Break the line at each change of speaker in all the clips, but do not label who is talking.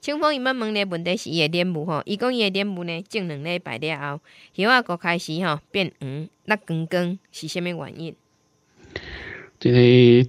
清风，伊要问的问题是伊的脸部吼，伊讲伊的脸部呢，种两礼拜了后，叶啊，佫开始吼变黄、落光光，是虾米原因？即个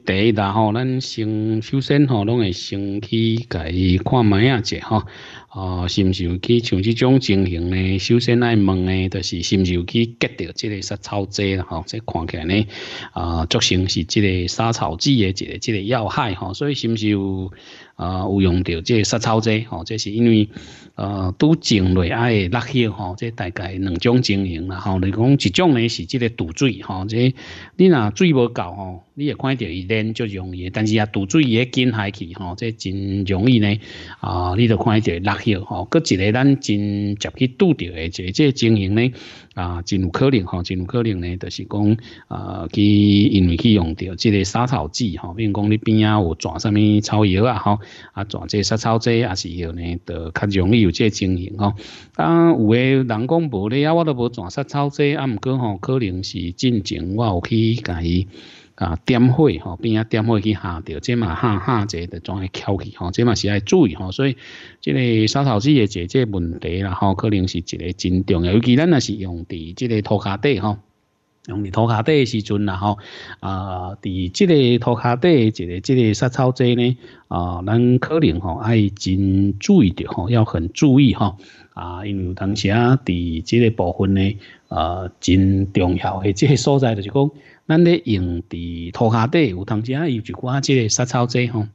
第一啦吼，咱先首先吼，拢会先去家己看卖下者吼，哦，是毋是有去像即种情形咧？首先来问咧，就是是毋是有去结着即个杀草剂啦？吼，这看起来咧，啊，竹成是即个杀草剂诶一个，即个要害吼，所以是毋是有呃有用到个杀草剂吼，这是因为呃，拄种落啊会落去吼，这大概两种情形啦。吼，来讲一种咧是即个堵水，吼，这你若水无够吼。你也看到伊练足容易，但是啊，毒水也紧下去吼，这真容易呢。啊，你都看到落去吼，搁一个咱真接去拄着的，即个经营呢，啊，真有可能吼，真有可能呢，就是讲啊，去因为去用到即个杀草剂吼，比如讲你边啊有长啥物草药啊吼，啊长即杀草剂啊是有呢，就较容易有即经营吼。啊，有个人讲无咧啊，我都无长杀草剂啊，毋过吼，可能是进前我有去改。啊点火吼边压点火去下着即嘛下下者着怎会翘起吼即嘛是爱注意吼所以即个烧烤机诶者这问题啦吼可能是一个真重要尤其咱若是用伫即个涂骹底吼用伫涂骹底诶时阵啦吼啊伫即个涂骹底诶者诶即个杀草剂呢啊咱可能吼爱真注意着吼要很注意吼啊因为有当时啊伫即个部分呢啊真重要诶即个所在着是讲咱咧用伫土下底有通食，有就寡即个杀草剂吼，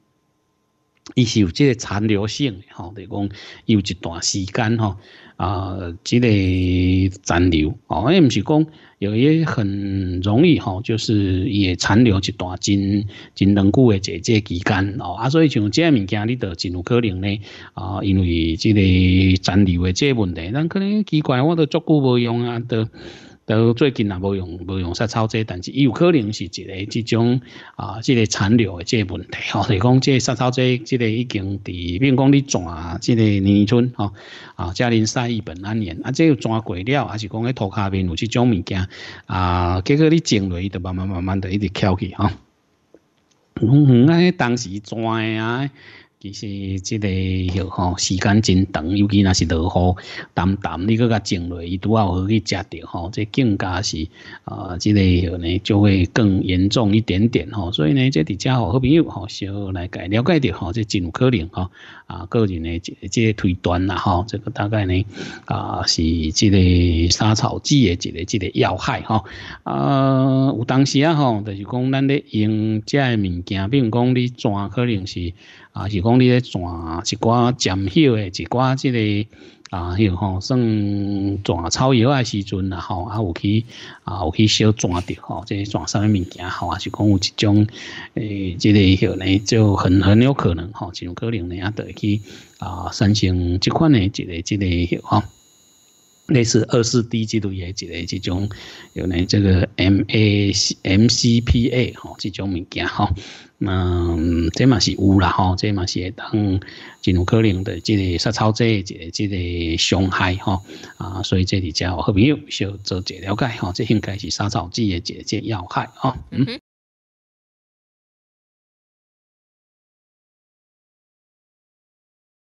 伊是有即个残留性吼，就讲有一段时间吼啊，即个残留哦，也毋是讲有一很容易吼，就是伊会残留一段真真长久的这这期间哦啊，所以像这物件你都真有可能咧啊，因为即个残留的这问题，咱可能奇怪，我都足久无用啊的。到最近也无用无用杀草剂，但是伊有可能是一个这种啊，这个残留的这问题吼，就讲这杀草剂，这个已经伫，比如讲你抓这个泥村吼，啊，嘉玲晒日本安年，啊，这个抓过了，还是讲咧涂骹边有这种物件啊，结果你种落，去，就慢慢慢慢的一直翘起吼。嗯嗯，啊，当时转啊。其实，即个吼时间真长，尤其那是落雨，澹澹你去甲种落，伊拄好去食着吼，即更加是啊，即个吼呢就会更严重一点点吼。所以呢，即底家伙好朋友吼，小来解了解着吼，即有可能哈啊个人呢，即即推断啦吼，这个大概呢啊是即个杀草剂的即个即个要害哈啊。有当时啊吼，就是讲咱咧用即个物件，并讲你怎可能是啊，是讲。你咧转一寡占叶诶，一寡即个啊，吼，算转草药诶时阵啊，吼啊有去啊有去小转着吼，即个转啥物物件吼，啊，是讲有一种诶，即个许呢就很很有可能吼，只有可能呢啊，去啊产生即款诶即个即个许吼。类似二四低季度业绩的这种，有呢这个 MAC、MCPA 哈，这种物件哈，嗯，这嘛是有啦哈，这嘛是当真有可能的，这个杀草剂的这个伤害哈啊，所以这里叫好朋友就做一了解哈，这应该是杀草剂的解解要害啊，嗯。